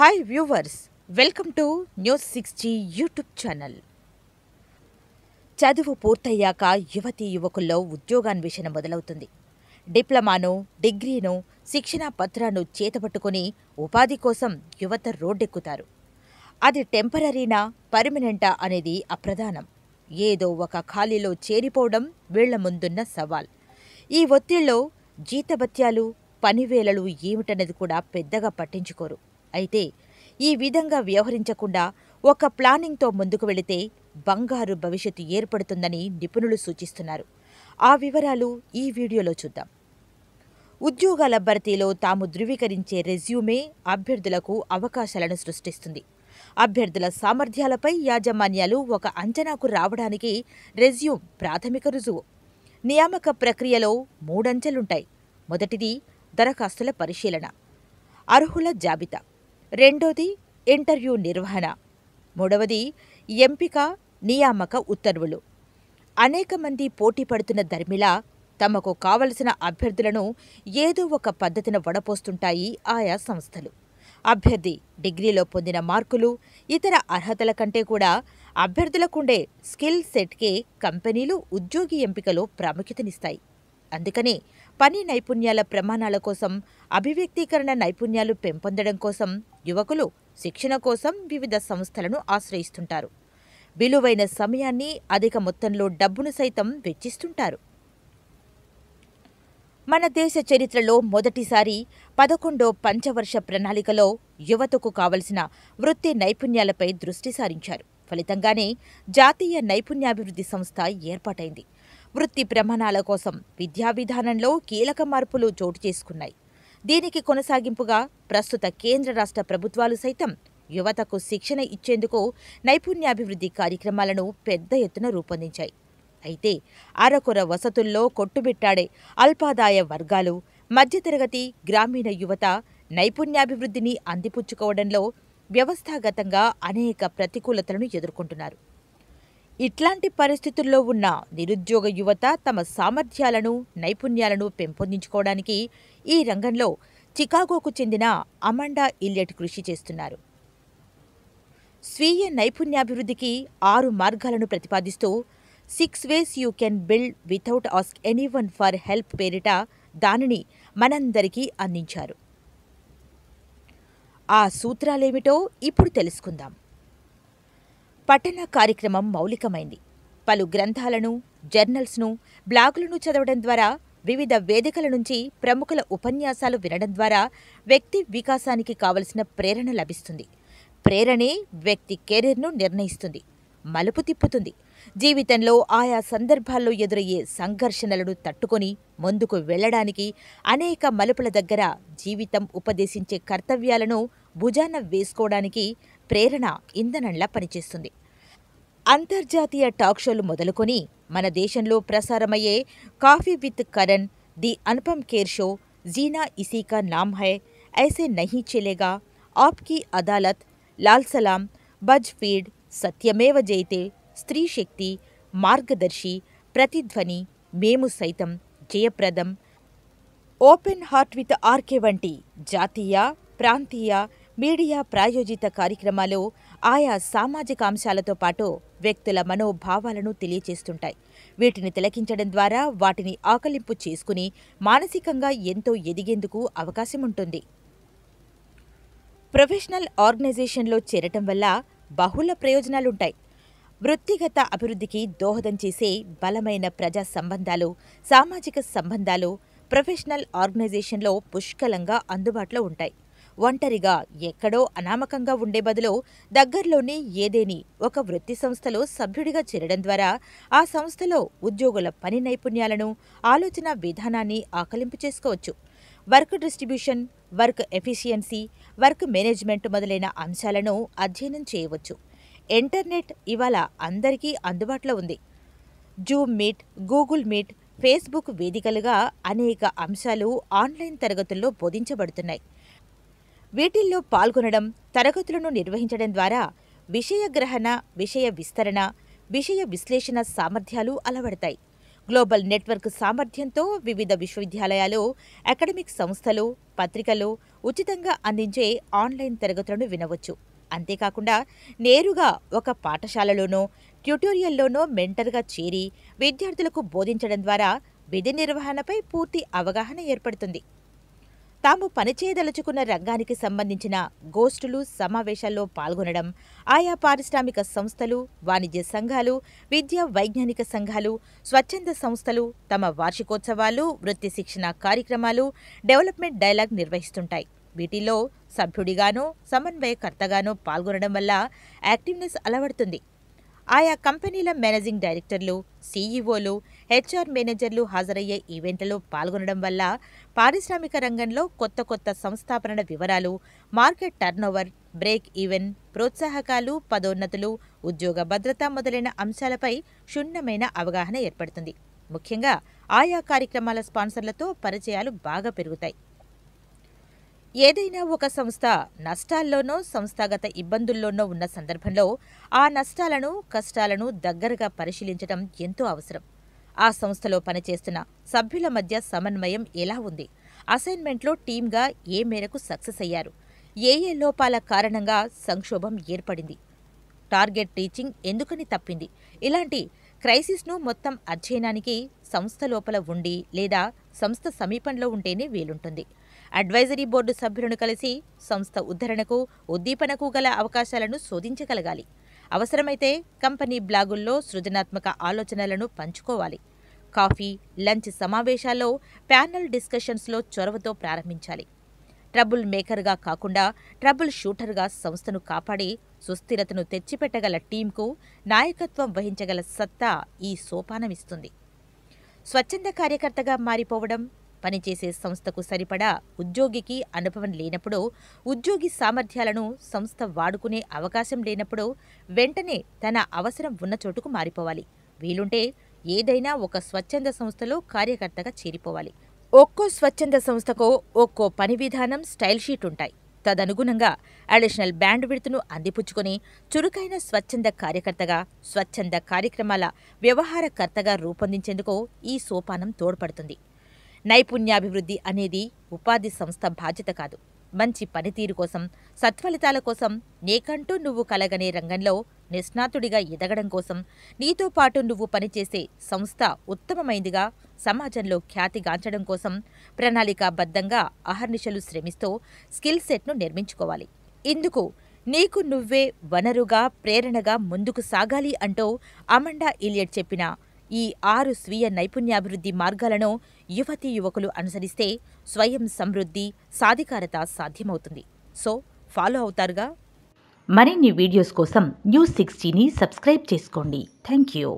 hi viewers welcome to news sixty YouTube channel చదువు పూర్తయ్యాక యువతి యువకుల్లో ఉద్యోగాన్వేషణ మొదలవుతుంది డిప్లొమాను డిగ్రీను శిక్షణా పత్రాను చేతపట్టుకుని ఉపాధి కోసం యువత రోడ్డెక్కుతారు అది టెంపరీనా పర్మినెంటా అనేది అప్రధానం ఏదో ఒక ఖాళీలో చేరిపోవడం వీళ్ల ముందున్న సవాల్ ఈ ఒత్తిడిలో జీతభత్యాలు పనివేళలు ఏమిటన్నది కూడా పెద్దగా పట్టించుకోరు అయితే ఈ విధంగా వ్యవహరించకుండా ఒక ప్లానింగ్తో ముందుకు వెళితే బంగారు భవిష్యత్తు ఏర్పడుతుందని నిపుణులు సూచిస్తున్నారు ఆ వివరాలు ఈ వీడియోలో చూద్దాం ఉద్యోగాల భర్తీలో తాము ధృవీకరించే రెజ్యూమే అభ్యర్థులకు అవకాశాలను సృష్టిస్తుంది అభ్యర్థుల సామర్థ్యాలపై యాజమాన్యాలు ఒక అంచనాకు రావడానికి రెజ్యూమ్ ప్రాథమిక రుజువు నియామక ప్రక్రియలో మూడంచెలుంటాయి మొదటిది దరఖాస్తుల పరిశీలన అర్హుల జాబితా రెండోది ఇంటర్వ్యూ నిర్వహణ మూడవది ఎంపిక నియామక ఉత్తర్వులు అనేక మంది పోటీ పడుతున్న ధర్మిళ తమకు కావలసిన అభ్యర్థులను ఏదో ఒక పద్ధతిన వడపోస్తుంటాయి ఆయా సంస్థలు అభ్యర్థి డిగ్రీలో పొందిన మార్కులు ఇతర అర్హతల కంటే కూడా అభ్యర్థులకుండే స్కిల్ సెట్కే కంపెనీలు ఉద్యోగి ఎంపికలో ప్రాముఖ్యతనిస్తాయి అందుకనే పని నైపుణ్యాల ప్రమాణాల కోసం అభివ్యక్తీకరణ నైపుణ్యాలు పెంపొందడం కోసం యువకులు శిక్షణ కోసం వివిధ సంస్థలను ఆశ్రయిస్తుంటారు విలువైన సమయాన్ని అధిక మొత్తంలో డబ్బును సైతం వెచ్చిస్తుంటారు మన దేశ చరిత్రలో మొదటిసారి పదకొండో పంచవర్ష ప్రణాళికలో యువతకు కావలసిన వృత్తి నైపుణ్యాలపై దృష్టి సారించారు ఫలితంగానే జాతీయ నైపుణ్యాభివృద్ధి సంస్థ ఏర్పాటైంది వృత్తి ప్రమాణాల కోసం విద్యా విధానంలో కీలక మార్పులు చోటు చేసుకున్నాయి దీనికి కొనసాగింపుగా ప్రస్తుత కేంద్ర రాష్ట్ర ప్రభుత్వాలు సైతం యువతకు శిక్షణ ఇచ్చేందుకు నైపుణ్యాభివృద్ధి కార్యక్రమాలను పెద్ద ఎత్తున రూపొందించాయి అయితే అరకొర వసతుల్లో కొట్టుబెట్టాడే అల్పాదాయ వర్గాలు మధ్యతరగతి గ్రామీణ యువత నైపుణ్యాభివృద్ధిని అందిపుచ్చుకోవడంలో వ్యవస్థాగతంగా అనేక ప్రతికూలతలను ఎదుర్కొంటున్నారు ఇట్లాంటి పరిస్థితుల్లో ఉన్న నిరుద్యోగ యువత తమ సామర్థ్యాలను నైపుణ్యాలను పెంపొందించుకోవడానికి ఈ రంగంలో చికాగోకు చెందిన అమండా ఇల్లెట్ కృషి చేస్తున్నారు స్వీయ నైపుణ్యాభివృద్ధికి ఆరు మార్గాలను ప్రతిపాదిస్తూ six ways you can build without ask anyone for help పేరిట దానిని మనందరికీ అందించారు ఆ సూత్రాలేమిటో ఇప్పుడు తెలుసుకుందాం పఠన కార్యక్రమం మౌలికమైంది పలు గ్రంథాలను జర్నల్స్ను బ్లాగులను చదవడం ద్వారా వివిధ వేదికల నుంచి ప్రముఖుల ఉపన్యాసాలు వినడం ద్వారా వ్యక్తి వికాసానికి కావలసిన ప్రేరణ లభిస్తుంది ప్రేరణే వ్యక్తి కెరీర్ను నిర్ణయిస్తుంది మలుపు తిప్పుతుంది జీవితంలో ఆయా సందర్భాల్లో ఎదురయ్యే సంఘర్షణలను తట్టుకొని ముందుకు వెళ్లడానికి అనేక మలుపుల దగ్గర జీవితం ఉపదేశించే కర్తవ్యాలను భుజాన వేసుకోవడానికి ప్రేరణ ఇంధనంలా పనిచేస్తుంది अंतरजातीय टॉक शो మొదలుకొని మన దేశంలో ప్రసారమయే coffee with Karan the Anupam Kher show Jeena Isi Ka నామ హై ایسے نہیں چلےगा आपकी अदालत लाल सलाम బజ్ ఫీడ్ సత్యమేవ జైతే స్త్రీ శక్తి మార్గదర్శి ప్రతిధ్వని మేము సైతం జయప్రదం ఓపెన్ హార్ట్ విత్ ఆర్కే వంటి జాతీయా ప్రాంతీయ మీడియా ప్రాయోజిత కార్యక్రమాలొ ఆయా సామాజిక అంశాలతో పాటు వ్యక్తుల మనోభావాలను తెలియచేస్తుంటాయి వీటిని తిలకించడం ద్వారా వాటిని ఆకలింపు చేసుకుని మానసికంగా ఎంతో ఎదిగేందుకు అవకాశం ఉంటుంది ప్రొఫెషనల్ ఆర్గనైజేషన్లో చేరటం వల్ల బహుళ ప్రయోజనాలుంటాయి వృత్తిగత అభివృద్ధికి దోహదం చేసే బలమైన ప్రజా సంబంధాలు సామాజిక సంబంధాలు ప్రొఫెషనల్ ఆర్గనైజేషన్లో పుష్కలంగా అందుబాటులో ఉంటాయి ఒంటరిగా ఎక్కడో అనామకంగా ఉండే బదులు దగ్గర్లోనే ఏదేని ఒక వృత్తి సంస్థలో సభ్యుడిగా చేరడం ద్వారా ఆ సంస్థలో ఉద్యోగుల పని నైపుణ్యాలను ఆలోచన విధానాన్ని ఆకలింపు చేసుకోవచ్చు work distribution work efficiency work management మొదలైన అంశాలను అధ్యయనం చేయవచ్చు ఇంటర్నెట్ ఇవాళ అందరికీ అందుబాటులో ఉంది Zoom Meet Google Meet Facebook వేదికలుగా అనేక అంశాలు ఆన్లైన్ తరగతుల్లో బోధించబడుతున్నాయి వీటిల్లో పాల్గొనడం తరగతులను నిర్వహించడం ద్వారా విషయ గ్రహణ విషయ విస్తరణ విషయ విశ్లేషణ సామర్థ్యాలు అలవడతాయి గ్లోబల్ నెట్వర్క్ సామర్థ్యంతో వివిధ విశ్వవిద్యాలయాలు అకాడమిక్ సంస్థలు పత్రికలు ఉచితంగా అందించే ఆన్లైన్ తరగతులను వినవచ్చు అంతేకాకుండా నేరుగా ఒక పాఠశాలలోనో ట్యూటోరియల్లోనో మెంటర్గా చేరి విద్యార్థులకు బోధించడం ద్వారా విధి నిర్వహణపై పూర్తి అవగాహన ఏర్పడుతుంది తాము పనిచేయదలుచుకున్న రంగానికి సంబంధించిన గోష్ఠులు సమావేశాల్లో పాల్గొనడం ఆయా పారిశ్రామిక సంస్థలు వాణిజ్య సంఘాలు విద్యా వైజ్ఞానిక సంఘాలు స్వచ్ఛంద సంస్థలు తమ వార్షికోత్సవాలు వృత్తి శిక్షణ కార్యక్రమాలు డెవలప్మెంట్ డైలాగ్ నిర్వహిస్తుంటాయి వీటిలో సభ్యుడిగానో సమన్వయకర్తగానో పాల్గొనడం వల్ల యాక్టివ్నెస్ అలవడుతుంది ఆయా కంపెనీల మేనేజింగ్ డైరెక్టర్లు సీఈఓలు హెచ్ఆర్ మేనేజర్లు హాజరయ్యే ఈవెంట్లలో పాల్గొనడం వల్ల పారిశ్రామిక రంగంలో కొత్త కొత్త సంస్థాపనల వివరాలు మార్కెట్ టర్నోవర్ బ్రేక్ ఈవెన్ ప్రోత్సాహకాలు పదోన్నతులు ఉద్యోగ భద్రత మొదలైన అంశాలపై క్షుణ్ణమైన అవగాహన ఏర్పడుతుంది ముఖ్యంగా ఆయా కార్యక్రమాల స్పాన్సర్లతో పరిచయాలు బాగా పెరుగుతాయి ఏదైనా ఒక సంస్థ నష్టాల్లోనో సంస్థాగత ఇబ్బందుల్లోనో ఉన్న సందర్భంలో ఆ నష్టాలను కష్టాలను దగ్గరగా పరిశీలించడం ఎంతో అవసరం ఆ సంస్థలో పనిచేస్తున్న సభ్యుల మధ్య సమన్వయం ఎలా ఉంది అసైన్మెంట్లో టీమ్గా ఏ మేరకు సక్సెస్ అయ్యారు ఏ ఏ లోపాల కారణంగా సంక్షోభం ఏర్పడింది టార్గెట్ రీచింగ్ ఎందుకని తప్పింది ఇలాంటి క్రైసిస్ను మొత్తం అధ్యయనానికి సంస్థ లోపల ఉండి లేదా సంస్థ సమీపంలో ఉంటేనే వీలుంటుంది అడ్వైజరీ బోర్డు సభ్యులను కలిసి సంస్థ ఉద్ధరణకు ఉద్దీపనకు గల అవకాశాలను శోధించగలగాలి అవసరమైతే కంపెనీ బ్లాగుల్లో సృజనాత్మక ఆలోచనలను పంచుకోవాలి కాఫీ లంచ్ సమావేశాల్లో ప్యానల్ డిస్కషన్స్లో చొరవతో ప్రారంభించాలి ట్రబుల్ మేకర్గా కాకుండా ట్రబుల్ షూటర్గా సంస్థను కాపాడి సుస్థిరతను తెచ్చిపెట్టగల టీంకు నాయకత్వం వహించగల సత్తా ఈ సోపానమిస్తుంది స్వచ్ఛంద కార్యకర్తగా మారిపోవడం పనిచేసే సంస్థకు సరిపడా ఉద్యోగికి అనుభవం లేనప్పుడు ఉద్యోగి సామర్థ్యాలను సంస్థ వాడుకునే అవకాశం లేనప్పుడు వెంటనే తన అవసరం ఉన్న చోటుకు మారిపోవాలి వీలుంటే ఏదైనా ఒక స్వచ్ఛంద సంస్థలో కార్యకర్తగా చేరిపోవాలి ఒక్కో స్వచ్ఛంద సంస్థకు ఒక్కో పని విధానం స్టైల్ షీట్ ఉంటాయి తదనుగుణంగా అడిషనల్ బ్యాండ్ విడుతును అందిపుచ్చుకుని చురుకైన స్వచ్ఛంద కార్యకర్తగా స్వచ్ఛంద కార్యక్రమాల వ్యవహారకర్తగా రూపొందించేందుకు ఈ సోపానం తోడ్పడుతుంది నైపుణ్యాభివృద్ధి అనేది ఉపాధి సంస్థ బాధ్యత కాదు మంచి పనితీరు కోసం సత్ఫలితాల కోసం నీకంటూ నువ్వు కలగనే రంగంలో నిష్ణాతుడిగా ఎదగడం కోసం నీతో పాటు నువ్వు పనిచేసే సంస్థ ఉత్తమమైందిగా సమాజంలో ఖ్యాతిగాంచడం కోసం ప్రణాళికాబద్ధంగా అహర్నిశలు శ్రమిస్తూ స్కిల్ సెట్ను నిర్మించుకోవాలి ఇందుకు నీకు నువ్వే వనరుగా ప్రేరణగా ముందుకు సాగాలి అంటూ అమండా ఇలియట్ చెప్పిన ఈ ఆరు స్వీయ నైపుణ్యాభివృద్ధి మార్గాలను యువతి యువకులు అనుసరిస్తే స్వయం సమృద్ధి సాధికారత సాధ్యమవుతుంది సో ఫాలో అవుతారుగా మరిన్ని వీడియోస్ కోసం న్యూస్ సిక్స్టీని సబ్స్క్రైబ్ చేసుకోండి థ్యాంక్ యూ